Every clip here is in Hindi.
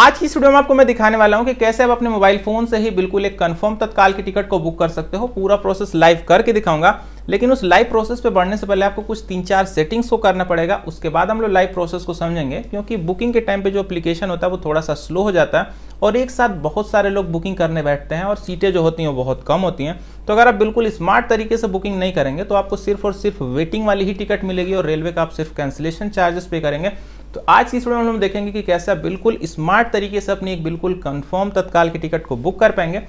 आज की स्टूडियो में आपको मैं दिखाने वाला हूं कि कैसे आप अपने मोबाइल फोन से ही बिल्कुल एक कंफर्म तत्काल की टिकट को बुक कर सकते हो पूरा प्रोसेस लाइव करके दिखाऊंगा लेकिन उस लाइव प्रोसेस पे बढ़ने से पहले आपको कुछ तीन चार सेटिंग्स को करना पड़ेगा उसके बाद हम लोग लाइव प्रोसेस को समझेंगे क्योंकि बुकिंग के टाइम पे जो अप्लीकेशन होता है वो थोड़ा सा स्लो हो जाता है और एक साथ बहुत सारे लोग बुकिंग करने बैठते हैं और सीटें जो होती हैं वो बहुत कम होती हैं तो अगर आप बिल्कुल स्मार्ट तरीके से बुकिंग नहीं करेंगे तो आपको सिर्फ और सिर्फ वेटिंग वाली ही टिकट मिलेगी और रेलवे का आप सिर्फ कैंसिलेशन चार्जेस पे करेंगे तो आज की वीडियो में हम देखेंगे कि कैसे आप बिल्कुल स्मार्ट तरीके से अपनी एक बिल्कुल कंफर्म तत्काल की टिकट को बुक कर पाएंगे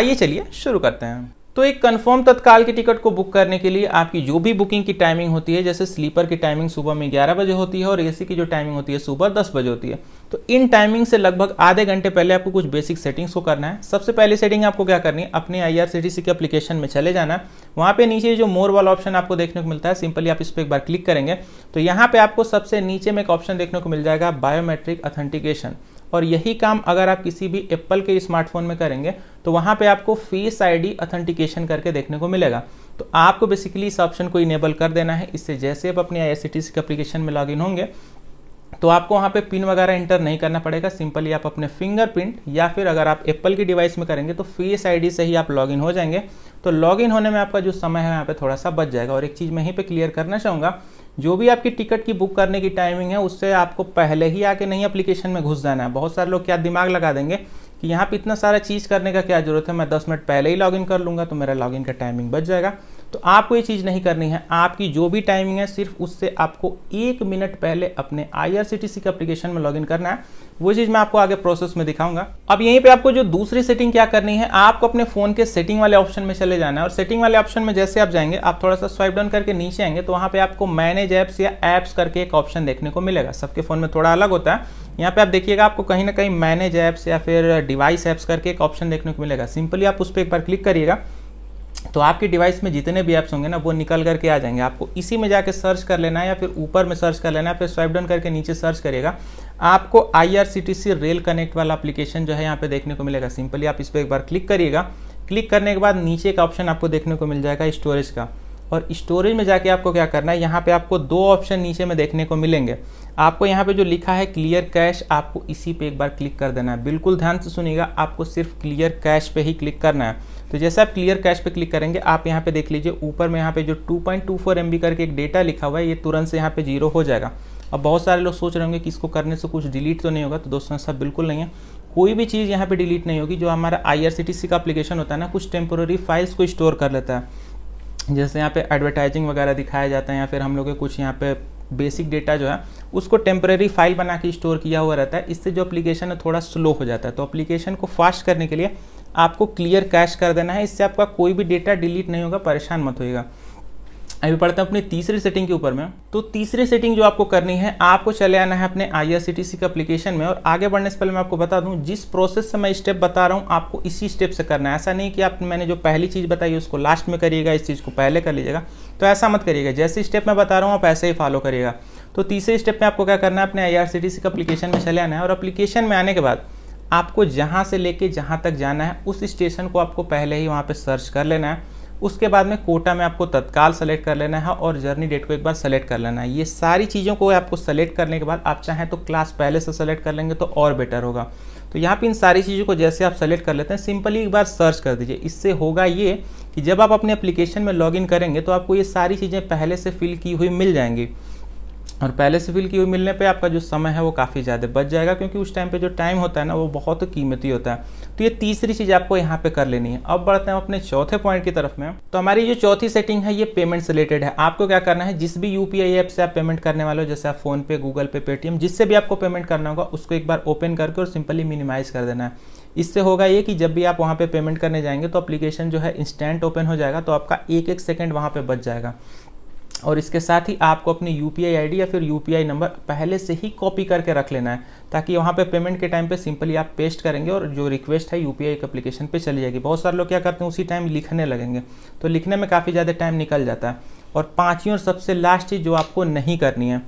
आइए चलिए शुरू करते हैं तो एक कंफर्म तत्काल की टिकट को बुक करने के लिए आपकी जो भी बुकिंग की टाइमिंग होती है जैसे स्लीपर की टाइमिंग सुबह में 11 बजे होती है और एसी की जो टाइमिंग होती है सुबह 10 बजे होती है तो इन टाइमिंग से लगभग आधे घंटे पहले आपको कुछ बेसिक सेटिंग्स को करना है सबसे पहले सेटिंग आपको क्या करनी है अपने आई के अपलीकेशन में चले जाना वहाँ पर नीचे जो मोर वाला ऑप्शन आपको देखने को मिलता है सिंपली आप इस पर एक बार क्लिक करेंगे तो यहाँ पर आपको सबसे नीचे में एक ऑप्शन देखने को मिल जाएगा बायोमेट्रिक अथेंटिकेशन और यही काम अगर आप किसी भी एप्पल के स्मार्टफोन में करेंगे तो वहां पे आपको फेस आईडी ऑथेंटिकेशन करके देखने को मिलेगा तो आपको बेसिकली इस ऑप्शन को इनेबल कर देना है इससे जैसे आप अपने आई के एप्लीकेशन में लॉगिन होंगे तो आपको वहाँ पे पिन वगैरह एंटर नहीं करना पड़ेगा सिंपली आप अपने फिंगरप्रिंट या फिर अगर आप एप्पल की डिवाइस में करेंगे तो फेस आईडी से ही आप लॉगिन हो जाएंगे तो लॉगिन होने में आपका जो समय है यहाँ पे थोड़ा सा बच जाएगा और एक चीज़ मैं यहीं पे क्लियर करना चाहूँगा जो भी आपकी टिकट की बुक करने की टाइमिंग है उससे आपको पहले ही आके नहीं अप्लीकेशन में घुस जाना है बहुत सारे लोग क्या दिमाग लगा देंगे कि यहाँ पे इतना सारा चीज़ करने का क्या ज़रूरत है मैं दस मिनट पहले ही लॉगिन कर लूँगा तो मेरा लॉगिन का टाइमिंग बच जाएगा तो आपको ये चीज़ नहीं करनी है आपकी जो भी टाइमिंग है सिर्फ उससे आपको एक मिनट पहले अपने सी के एप्लीकेशन में लॉगिन करना है वो चीज़ मैं आपको आगे प्रोसेस में दिखाऊंगा अब यहीं पे आपको जो दूसरी सेटिंग क्या करनी है आपको अपने फ़ोन के सेटिंग वाले ऑप्शन में चले जाना है और सेटिंग वाले ऑप्शन में जैसे आप जाएंगे आप थोड़ा सा स्वाइप डाउन करके नीचे आएंगे तो वहाँ पे आपको मैनेज ऐप्स या ऐप्स करके एक ऑप्शन देखने को मिलेगा सबके फ़ोन में थोड़ा अलग होता है यहाँ पे आप देखिएगा आपको कहीं ना कहीं मैनेज ऐप्स या फिर डिवाइस ऐप्स करके एक ऑप्शन देखने को मिलेगा सिंपली आप उस पर एक बार क्लिक करिएगा तो आपके डिवाइस में जितने भी ऐप्स होंगे ना वो निकल करके आ जाएंगे आपको इसी में जाके सर्च कर लेना है या फिर ऊपर में सर्च कर लेना है फिर स्वाइप डाउन करके नीचे सर्च करिएगा आपको आईआरसीटीसी रेल कनेक्ट वाला एप्लीकेशन जो है यहाँ पे देखने को मिलेगा सिंपली आप इस पर एक बार क्लिक करिएगा क्लिक करने के बाद नीचे का ऑप्शन आपको देखने को मिल जाएगा स्टोरेज का और स्टोरेज में जाके आपको क्या करना है यहाँ पे आपको दो ऑप्शन नीचे में देखने को मिलेंगे आपको यहाँ पे जो लिखा है क्लियर कैश आपको इसी पे एक बार क्लिक कर देना है बिल्कुल ध्यान से सुनिएगा आपको सिर्फ क्लियर कैश पे ही क्लिक करना है तो जैसे आप क्लियर कैश पे क्लिक करेंगे आप यहाँ पे देख लीजिए ऊपर में यहाँ पे जो 2.24 पॉइंट करके एक डेटा लिखा हुआ है ये तुरंत से यहाँ पे जीरो हो जाएगा अब बहुत सारे लोग सोच रहे होंगे कि इसको करने से कुछ डिलीट तो नहीं होगा तो दोस्तों ऐसा बिल्कुल नहीं है कोई भी चीज़ यहाँ पे डिलीट नहीं होगी जो हमारा आई का अप्लीकेशन होता है ना कुछ टेम्पोररी फाइल्स को स्टोर कर लेता है जैसे यहाँ पे एडवर्टाइजिंग वगैरह दिखाया जाता है या फिर हम लोग के कुछ यहाँ पे बेसिक डेटा जो है उसको टेम्प्रेरी फाइल बना के स्टोर किया हुआ रहता है इससे जो अप्लीकेशन है थोड़ा स्लो हो जाता है तो अप्लीकेशन को फास्ट करने के लिए आपको क्लियर कैश कर देना है इससे आपका कोई भी डेटा डिलीट नहीं होगा परेशान मत होएगा अभी पढ़ते हैं अपनी तीसरी सेटिंग के ऊपर में तो तीसरी सेटिंग जो आपको करनी है आपको चले आना है अपने आई आर के अप्लीकेशन में और आगे बढ़ने से पहले मैं आपको बता दूं जिस प्रोसेस से मैं स्टेप बता रहा हूं आपको इसी स्टेप से करना है ऐसा नहीं कि आप मैंने जो पहली चीज़ बताई उसको लास्ट में करिएगा इस चीज़ को पहले कर लीजिएगा तो ऐसा मत करिएगा जैसे स्टेप मैं बता रहा हूँ आप ऐसे ही फॉलो करिएगा तो तीसरे स्टेप में आपको क्या करना है अपने आई आर के अपलीकेशन में चले आना है और अप्लीकेशन में आने के बाद आपको जहाँ से लेके जहाँ तक जाना है उस स्टेशन को आपको पहले ही वहाँ पर सर्च कर लेना है उसके बाद में कोटा में आपको तत्काल सेलेक्ट कर लेना है और जर्नी डेट को एक बार सेलेक्ट कर लेना है ये सारी चीज़ों को आपको सेलेक्ट करने के बाद आप चाहें तो क्लास पहले से सेलेक्ट कर लेंगे तो और बेटर होगा तो यहाँ पे इन सारी चीज़ों को जैसे आप सेलेक्ट कर लेते हैं सिंपली एक बार सर्च कर दीजिए इससे होगा ये कि जब आप अपने एप्लीकेशन में लॉगिन करेंगे तो आपको ये सारी चीज़ें पहले से फिल की हुई मिल जाएंगी और पहले से फिल की हुई मिलने पे आपका जो समय है वो काफ़ी ज़्यादा बच जाएगा क्योंकि उस टाइम पे जो टाइम होता है ना वो बहुत कीमती होता है तो ये तीसरी चीज़ आपको यहाँ पे कर लेनी है अब बढ़ते हैं अपने चौथे पॉइंट की तरफ में तो हमारी जो चौथी सेटिंग है ये पेमेंट रिलेटेड है आपको क्या करना है जिस भी यू ऐप से आप पेमेंट करने वाले हो जैसे आप फोनपे गूगल पे पेटीएम जिससे भी आपको पेमेंट करना होगा उसको एक बार ओपन करके और सिंपली मिनिमाइज़ कर देना है इससे होगा ये कि जब भी आप वहाँ पे पेमेंट करने जाएंगे तो एप्लीकेशन जो है इंस्टेंट ओपन हो जाएगा तो आपका एक एक सेकंड वहाँ पे बच जाएगा और इसके साथ ही आपको अपनी यू पी आई या फिर यू नंबर पहले से ही कॉपी करके रख लेना है ताकि वहाँ पे पेमेंट के टाइम पे सिंपली आप पेस्ट करेंगे और जो रिक्वेस्ट है यू पी आई एप्लीकेशन पर चली जाएगी बहुत सारे लोग क्या करते हैं उसी टाइम लिखने लगेंगे तो लिखने में काफ़ी ज़्यादा टाइम निकल जाता है और पाँचवीं और सबसे लास्ट चीज़ जो आपको नहीं करनी है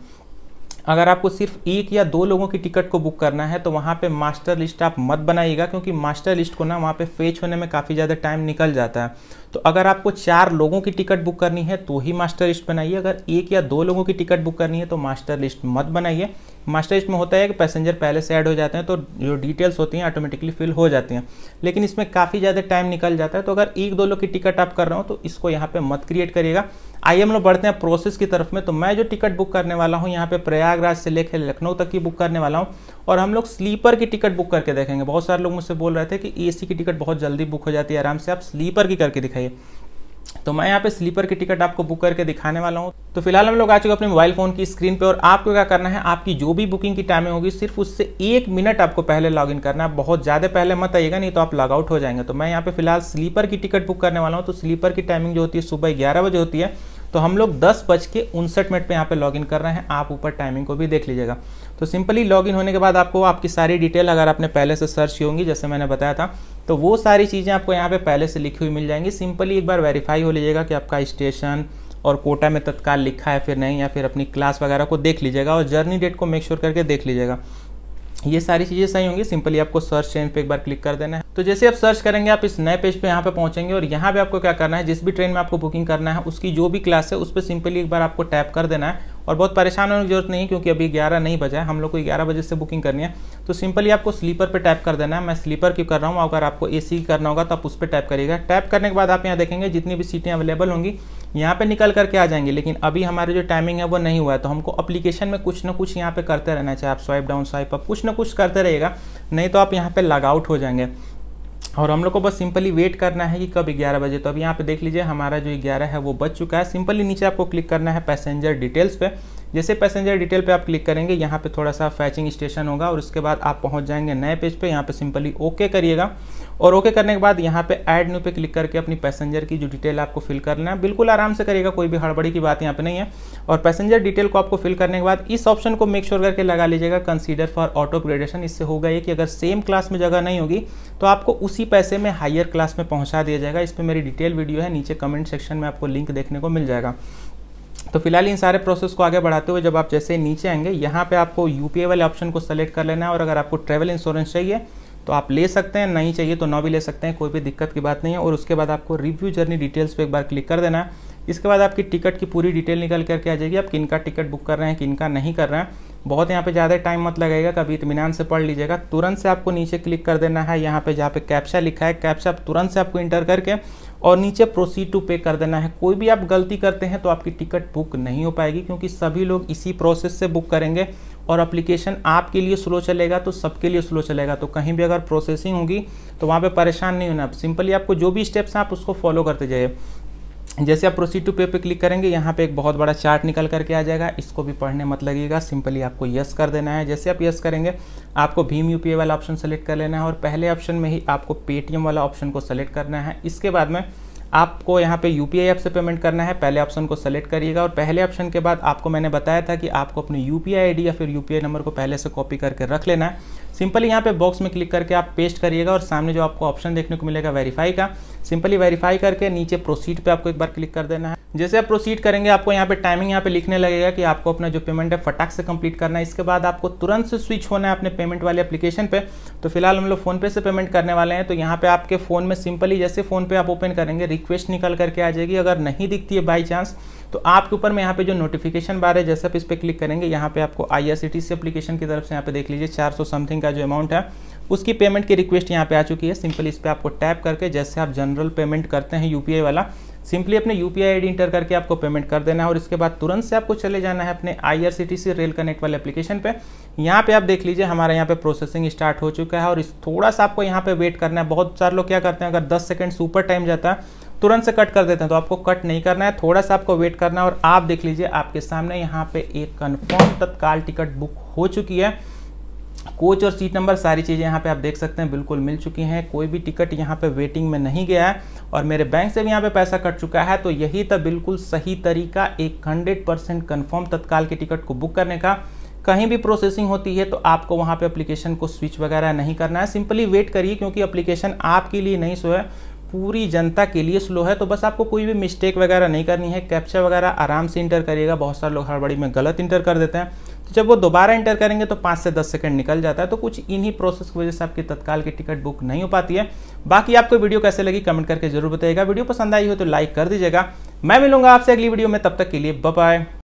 अगर आपको सिर्फ एक या दो लोगों की टिकट को बुक करना है तो वहाँ पे मास्टर लिस्ट आप मत बनाइएगा क्योंकि मास्टर लिस्ट को ना वहाँ पे फेच होने में काफ़ी ज़्यादा टाइम निकल जाता है तो अगर आपको चार लोगों की टिकट बुक करनी है तो ही मास्टर लिस्ट बनाइए अगर एक या दो लोगों की टिकट बुक करनी है तो मास्टर लिस्ट मत बनाइए मास्टरिस्ट में होता है कि पैसेंजर पहले से ऐड हो जाते हैं तो जो डिटेल्स होती हैं ऑटोमेटिकली फिल हो जाती हैं लेकिन इसमें काफ़ी ज़्यादा टाइम निकल जाता है तो अगर एक दो लोग की टिकट आप कर रहे हो तो इसको यहाँ पे मत क्रिएट करिएगा आइए हम लोग बढ़ते हैं प्रोसेस की तरफ में तो मैं जो टिकट बुक करने वाला हूँ यहाँ पे प्रयागराज से लेकर लखनऊ तक की बुक करने वाला हूँ और हम लोग स्लीपर की टिकट बुक करके देखेंगे बहुत सारे लोग मुझसे बोल रहे थे कि एसी की टिकट बहुत जल्दी बुक हो जाती है आराम से आप स्लीपर की करके दिखाइए तो मैं यहाँ पे स्लीपर की टिकट आपको बुक करके दिखाने वाला हूँ तो फिलहाल हम लोग आ चुके अपने मोबाइल फोन की स्क्रीन पे और आपको क्या करना है आपकी जो भी बुकिंग की टाइमिंग होगी सिर्फ उससे एक मिनट आपको पहले लॉगिन करना है बहुत ज़्यादा पहले मत आइएगा नहीं तो आप लॉग आउट हो जाएंगे तो मैं यहाँ पे फिलहाल स्लीपर की टिकट बुक करने वाला हूँ तो स्लीपर की टाइमिंग जो होती है सुबह ग्यारह बजे होती है तो हम लोग दस बज के उनसठ मिनट पर यहाँ पर लॉग कर रहे हैं आप ऊपर टाइमिंग को भी देख लीजिएगा तो सिंपली लॉगिन होने के बाद आपको आपकी सारी डिटेल अगर आपने पहले से सर्च की होंगी जैसे मैंने बताया था तो वो सारी चीज़ें आपको यहाँ पे पहले से लिखी हुई मिल जाएंगी सिंपली एक बार वेरीफाई हो लीजिएगा कि आपका स्टेशन और कोटा में तत्काल लिखा है फिर नहीं या फिर अपनी क्लास वगैरह को देख लीजिएगा और जर्नी डेट को मेक श्योर करके देख लीजिएगा ये सारी चीज़ें सही होंगी सिंपली आपको सर्च ट्रेन पे एक बार क्लिक कर देना है तो जैसे आप सर्च करेंगे आप इस नए पेज पे यहाँ पे पहुंचेंगे और यहाँ पे आपको क्या करना है जिस भी ट्रेन में आपको बुकिंग करना है उसकी जो भी क्लास है उस पर सिंपली एक बार आपको टैप कर देना है और बहुत परेशान होने की जरूरत नहीं क्योंकि अभी ग्यारह नहीं बजा है हम लोग को ग्यारह बजे से बुकिंग करनी है तो सिंपली आपको स्लीपर पर टैप कर देना है मैं स्लीपर क्यों कर रहा हूँ अगर आपको ए करना होगा तो आप उस पर टैप करिएगा टैप करने के बाद आप यहाँ देखेंगे जितनी भी सीटें अवेलेबल होंगी यहाँ पे निकल करके आ जाएंगे लेकिन अभी हमारे जो टाइमिंग है वो नहीं हुआ है तो हमको अप्लीकेशन में कुछ ना कुछ यहाँ पे करते रहना चाहिए आप स्वाइप डाउन स्वाइप अप कुछ ना कुछ करते रहेगा नहीं तो आप यहाँ पे लॉग आउट हो जाएंगे और हम लोग को बस सिंपली वेट करना है कि कब ग्यारह बजे तो अब यहाँ पे देख लीजिए हमारा जो ग्यारह है वो बच चुका है सिंपली नीचे आपको क्लिक करना है पैसेंजर डिटेल्स पे जैसे पैसेंजर डिटेल पे आप क्लिक करेंगे यहाँ पे थोड़ा सा फैचिंग स्टेशन होगा और उसके बाद आप पहुँच जाएंगे नए पेज पे यहाँ पे सिंपली ओके करिएगा और ओके करने के बाद यहाँ पे ऐड न्यू पे क्लिक करके अपनी पैसेंजर की जो डिटेल आपको फिल करना है बिल्कुल आराम से करिएगा कोई भी हड़बड़ी की बात यहाँ पर नहीं है और पैसेंजर डिटेल को आपको फिल करने के बाद इस ऑप्शन को मेक श्योर करके लगा लीजिएगा कंसिडर फॉर ऑटो ग्रेडेशन इससे होगा ये कि अगर सेम क्लास में जगह नहीं होगी तो आपको उसी पैसे में हायर क्लास में पहुँचा दिया जाएगा इस पर मेरी डिटेल वीडियो है नीचे कमेंट सेक्शन में आपको लिंक देखने को मिल जाएगा तो फिलहाल इन सारे प्रोसेस को आगे बढ़ाते हुए जब आप जैसे नीचे आएंगे यहाँ पे आपको यू वाले ऑप्शन को सेलेक्ट कर लेना है और अगर आपको ट्रैवल इंश्योरेंस चाहिए तो आप ले सकते हैं नहीं चाहिए तो ना भी ले सकते हैं कोई भी दिक्कत की बात नहीं है और उसके बाद आपको रिव्यू जर्नी डिटेल्स पर एक बार क्लिक कर देना है इसके बाद आपकी टिकट की पूरी डिटेल निकल करके आ जाएगी आप किन का टिकट बुक कर रहे हैं किन का नहीं कर रहे हैं बहुत यहाँ पे ज़्यादा टाइम मत लगेगा कभी इतमान से पढ़ लीजिएगा तुरंत से आपको नीचे क्लिक कर देना है यहाँ पे जहाँ पे कैप्चा लिखा है कैप्चा तुरंत से आपको इंटर करके और नीचे प्रोसीड टू पे कर देना है कोई भी आप गलती करते हैं तो आपकी टिकट बुक नहीं हो पाएगी क्योंकि सभी लोग इसी प्रोसेस से बुक करेंगे और अप्लीकेशन आपके लिए स्लो चलेगा तो सबके लिए स्लो चलेगा तो कहीं भी अगर प्रोसेसिंग होगी तो वहाँ पे परेशान नहीं होना आप सिंपली आपको जो भी स्टेप्स हैं आप उसको फॉलो करते जाइए जैसे आप प्रोसीड टू पे पे क्लिक करेंगे यहाँ पे एक बहुत बड़ा चार्ट निकल करके आ जाएगा इसको भी पढ़ने मत लगेगा सिंपली आपको यस कर देना है जैसे आप यस करेंगे आपको भीम यू वाला ऑप्शन सेलेक्ट कर लेना है और पहले ऑप्शन में ही आपको पेटीएम वाला ऑप्शन को सेलेक्ट करना है इसके बाद में आपको यहाँ पे यू पी ऐप से पेमेंट करना है पहले ऑप्शन को सेलेक्ट करिएगा और पहले ऑप्शन के बाद आपको मैंने बताया था कि आपको अपने यू पी आई या फिर यू पी आई नंबर को पहले से कॉपी करके रख लेना है सिंपली यहाँ पे बॉक्स में क्लिक करके आप पेस्ट करिएगा और सामने जो आपको ऑप्शन देखने को मिलेगा वेरीफाई का सिंपली वेरीफाई करके नीचे प्रोसीड पे आपको एक बार क्लिक कर देना है जैसे आप प्रोसीड करेंगे आपको यहाँ पे टाइमिंग यहाँ पे लिखने लगेगा कि आपको अपना जो पेमेंट है फटाक से कंप्लीट करना है इसके बाद आपको तुरंत से स्विच होना है अपने पेमेंट वाले एप्लीकेशन पे तो फिलहाल हम लोग फोनपे से पेमेंट करने वाले हैं तो यहाँ पे आपके फ़ोन में सिंपली जैसे फ़ोन पे आप ओपन करेंगे रिक्वेस्ट निकल करके आ जाएगी अगर नहीं दिखती है बाई चांस तो आपके ऊपर में यहाँ पे जो नोटिफिकेशन बार है जैसे आप इस पर क्लिक करेंगे यहाँ पे आपको आई एप्लीकेशन की तरफ से यहाँ पे देख लीजिए सौ समथिंग का जो अमाउंट है उसकी पेमेंट की रिक्वेस्ट यहाँ पे आ चुकी है सिंपली इस पर आपको टैप करके जैसे आप जनरल पेमेंट करते हैं यू वाला सिंपली अपने यू पी इंटर करके आपको पेमेंट कर देना है और इसके बाद तुरंत से आपको चले जाना है अपने आई रेल कनेक्ट वाले एप्लीकेशन पे यहाँ पे आप देख लीजिए हमारा यहाँ पे प्रोसेसिंग स्टार्ट हो चुका है और इस थोड़ा सा आपको यहाँ पे वेट करना है बहुत सारे लोग क्या करते हैं अगर 10 सेकंड सुपर टाइम जाता है तुरंत से कट कर देते हैं तो आपको कट नहीं करना है थोड़ा सा आपको वेट करना है और आप देख लीजिए आपके सामने यहाँ पे एक कन्फर्म तत्काल टिकट बुक हो चुकी है कोच और सीट नंबर सारी चीज़ें यहाँ पे आप देख सकते हैं बिल्कुल मिल चुकी हैं कोई भी टिकट यहाँ पे वेटिंग में नहीं गया है और मेरे बैंक से भी यहाँ पे पैसा कट चुका है तो यही था बिल्कुल सही तरीका एक हंड्रेड परसेंट कन्फर्म तत्काल के टिकट को बुक करने का कहीं भी प्रोसेसिंग होती है तो आपको वहाँ पर अप्लीकेशन को स्विच वगैरह नहीं करना है सिंपली वेट करिए क्योंकि अप्लीकेशन आपके लिए नहीं सो है पूरी जनता के लिए स्लो है तो बस आपको कोई भी मिस्टेक वगैरह नहीं करनी है कैप्चा वगैरह आराम से इंटर करिएगा बहुत सारे लोग हड़बड़ी में गलत इंटर कर देते हैं जब वो दोबारा एंटर करेंगे तो पाँच से दस सेकंड निकल जाता है तो कुछ इन्हीं प्रोसेस की वजह से आपकी तत्काल की टिकट बुक नहीं हो पाती है बाकी आपको वीडियो कैसे लगी कमेंट करके जरूर बताइएगा वीडियो पसंद आई हो तो लाइक कर दीजिएगा मैं मिलूंगा आपसे अगली वीडियो में तब तक के लिए बाय